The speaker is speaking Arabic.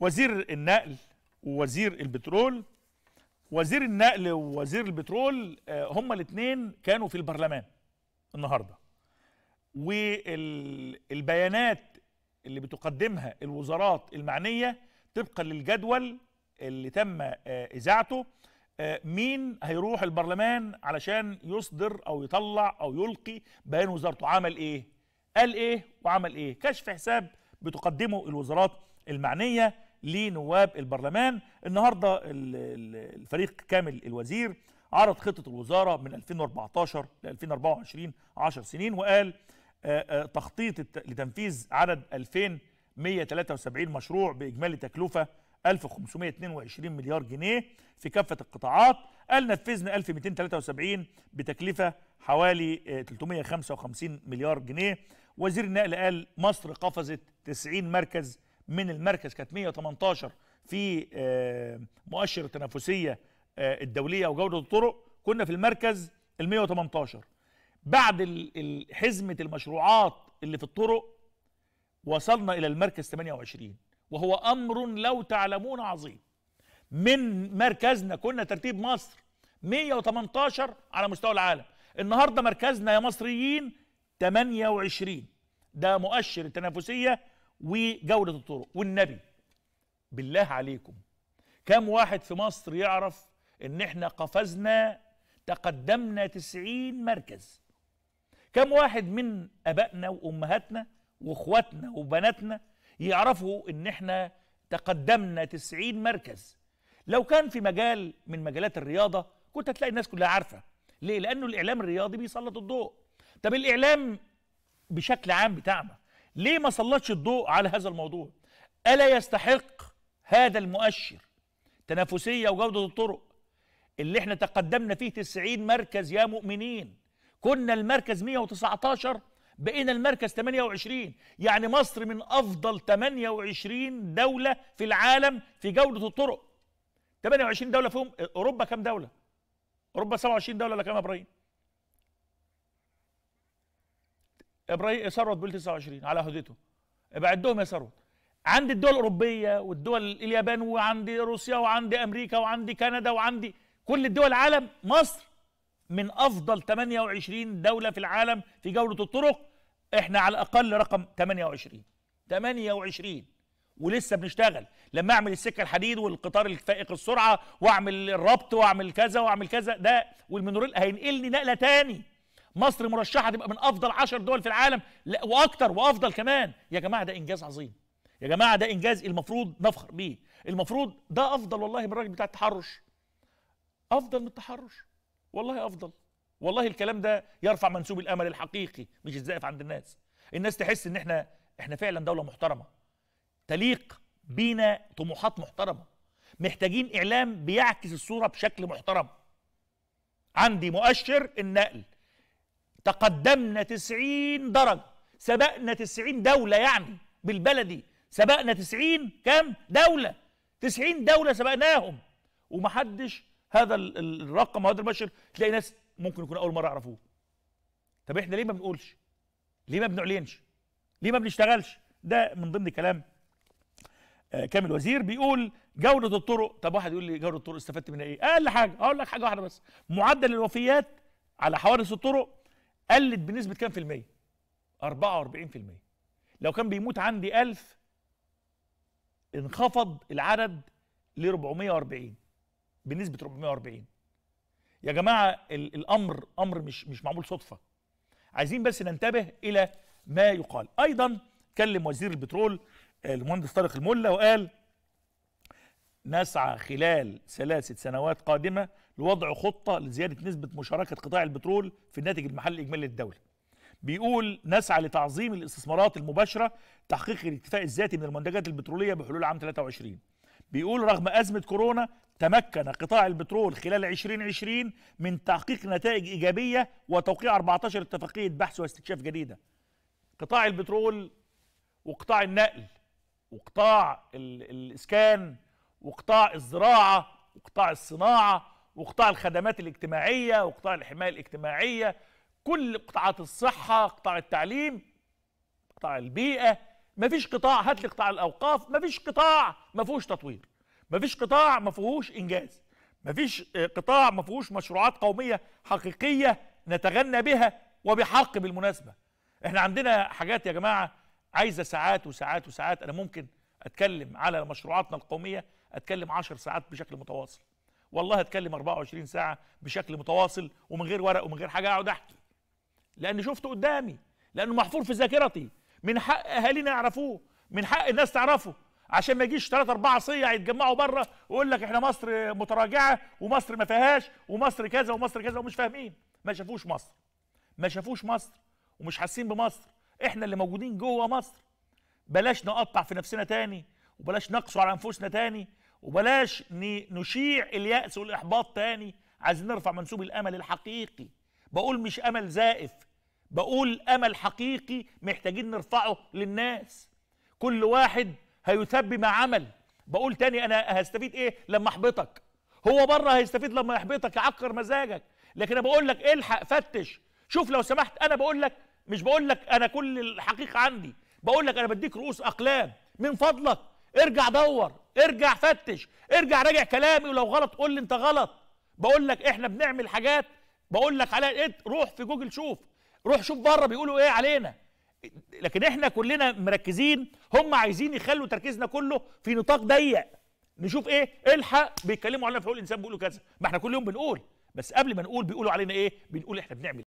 وزير النقل ووزير البترول وزير النقل ووزير البترول آه، هما الاثنين كانوا في البرلمان النهارده والبيانات اللي بتقدمها الوزارات المعنيه طبقا للجدول اللي تم آه، اذاعته آه، مين هيروح البرلمان علشان يصدر او يطلع او يلقي بيان وزارته عمل ايه قال ايه وعمل ايه كشف حساب بتقدمه الوزارات المعنيه لنواب البرلمان النهارده الفريق كامل الوزير عرض خطه الوزاره من 2014 ل 2024 10 سنين وقال آه، آه، تخطيط لتنفيذ عدد 2173 مشروع باجمالي تكلفه 1522 مليار جنيه في كافه القطاعات قال نفذنا 1273 بتكلفه حوالي 355 آه، مليار جنيه وزير النقل قال مصر قفزت 90 مركز من المركز كانت 118 في آه، مؤشر التنافسيه آه، الدوليه وجوده الطرق كنا في المركز ال 118 بعد حزمه المشروعات اللي في الطرق وصلنا الى المركز 28 وهو امر لو تعلمون عظيم من مركزنا كنا ترتيب مصر 118 على مستوى العالم النهارده مركزنا يا مصريين 28 ده مؤشر التنافسيه وجودة الطرق والنبي بالله عليكم كم واحد في مصر يعرف ان احنا قفزنا تقدمنا تسعين مركز كم واحد من ابائنا وامهاتنا واخواتنا وبناتنا يعرفوا ان احنا تقدمنا تسعين مركز لو كان في مجال من مجالات الرياضة كنت هتلاقي الناس كلها عارفة ليه؟ لأنه الإعلام الرياضي بيسلط الضوء طب الإعلام بشكل عام بتاعنا ليه ما سلطش الضوء على هذا الموضوع ألا يستحق هذا المؤشر تنافسية وجودة الطرق اللي احنا تقدمنا فيه 90 مركز يا مؤمنين كنا المركز 119 بقينا المركز 28 يعني مصر من أفضل 28 دولة في العالم في جودة الطرق 28 دولة فيهم أوروبا كام دولة؟ أوروبا 27 دولة ولا كام يا إبراهيم؟ ابراهيم ثروت بيقول 29 على هدته بعدهم يا ثروت عندي الدول الاوروبيه والدول اليابان وعندي روسيا وعندي امريكا وعندي كندا وعندي كل الدول العالم مصر من افضل 28 دوله في العالم في جوله الطرق احنا على الاقل رقم 28 28 ولسه بنشتغل لما اعمل السكه الحديد والقطار الفائق السرعه واعمل الربط واعمل كذا واعمل كذا ده والمنوريل هينقلني نقله تاني مصر مرشحه تبقى من افضل 10 دول في العالم لا واكتر وافضل كمان يا جماعه ده انجاز عظيم يا جماعه ده انجاز المفروض نفخر بيه المفروض ده افضل والله من الراجل بتاع التحرش افضل من التحرش والله افضل والله الكلام ده يرفع منسوب الامل الحقيقي مش الزائف عند الناس الناس تحس ان احنا احنا فعلا دوله محترمه تليق بينا طموحات محترمه محتاجين اعلام بيعكس الصوره بشكل محترم عندي مؤشر النقل تقدمنا تسعين درجة سبقنا تسعين دولة يعني بالبلدي سبقنا تسعين كام دولة تسعين دولة سبقناهم ومحدش هذا الرقم هذا البشر تلاقي ناس ممكن يكون أول مرة يعرفوه طب احنا ليه ما بنقولش ليه ما بنعلنش ليه ما بنشتغلش ده من ضمن كلام آه، كامل وزير بيقول جودة الطرق طب واحد يقول لي جودة الطرق استفدت منها ايه؟ أقل حاجة أقول لك حاجة واحدة بس معدل الوفيات على حوادث الطرق قلت بنسبة كام في المية 44 في المية لو كان بيموت عندي 1000 انخفض العدد ل 440 بنسبة 440 يا جماعة الأمر أمر مش مش معمول صدفة عايزين بس ننتبه إلى ما يقال أيضا كلم وزير البترول آه، المهندس طارق الملا وقال نسعى خلال ثلاثة سنوات قادمة لوضع خطة لزيادة نسبة مشاركة قطاع البترول في الناتج المحلي الإجمالي للدولة بيقول نسعى لتعظيم الاستثمارات المباشرة تحقيق الاكتفاء الذاتي من المنتجات البترولية بحلول عام 23 بيقول رغم أزمة كورونا تمكن قطاع البترول خلال 2020 من تحقيق نتائج إيجابية وتوقيع 14 اتفاقية بحث واستكشاف جديدة قطاع البترول وقطاع النقل وقطاع الإسكان وقطاع الزراعة وقطاع الصناعة وقطاع الخدمات الاجتماعية وقطاع الحماية الاجتماعية كل قطاعات الصحة قطاع التعليم قطاع البيئة ما فيش قطاع هات لي قطاع الأوقاف ما فيش قطاع ما فيهوش تطوير ما فيش قطاع ما فيهوش إنجاز ما فيش قطاع ما فيهوش مشروعات قومية حقيقية نتغنى بها وبحق بالمناسبة احنا عندنا حاجات يا جماعة عايزة ساعات وساعات وساعات أنا ممكن أتكلم على مشروعاتنا القومية أتكلم عشر ساعات بشكل متواصل والله اتكلم 24 ساعه بشكل متواصل ومن غير ورق ومن غير حاجه اقعد احكي لان شفته قدامي لانه محفور في ذاكرتي من حق اهالينا يعرفوه من حق الناس تعرفه عشان ما يجيش ثلاثة أربعة صيع يتجمعوا بره ويقول لك إحنا مصر متراجعة ومصر ما فيهاش ومصر كذا ومصر كذا ومش فاهمين ما شافوش مصر ما شافوش مصر ومش حاسين بمصر إحنا اللي موجودين جوه مصر بلاش نقطع في نفسنا تاني وبلاش نقصوا على أنفسنا تاني وبلاش نشيع اليأس والإحباط تاني عايزين نرفع منسوب الأمل الحقيقي بقول مش أمل زائف بقول أمل حقيقي محتاجين نرفعه للناس كل واحد هيثبي ما عمل بقول تاني أنا هستفيد إيه لما أحبطك هو بره هيستفيد لما يحبطك يعكر مزاجك لكن أنا بقول لك الحق فتش شوف لو سمحت أنا بقول لك مش بقول لك أنا كل الحقيقة عندي بقول لك أنا بديك رؤوس أقلام من فضلك ارجع دور ارجع فتش ارجع راجع كلامي ولو غلط قول لي انت غلط بقول لك احنا بنعمل حاجات بقول لك عليها ايه روح في جوجل شوف روح شوف بره بيقولوا ايه علينا لكن احنا كلنا مركزين هم عايزين يخلوا تركيزنا كله في نطاق ضيق نشوف ايه الحق بيتكلموا علينا في حقوق الانسان بيقولوا كذا ما احنا كل يوم بنقول بس قبل ما نقول بيقولوا علينا ايه بنقول احنا بنعمل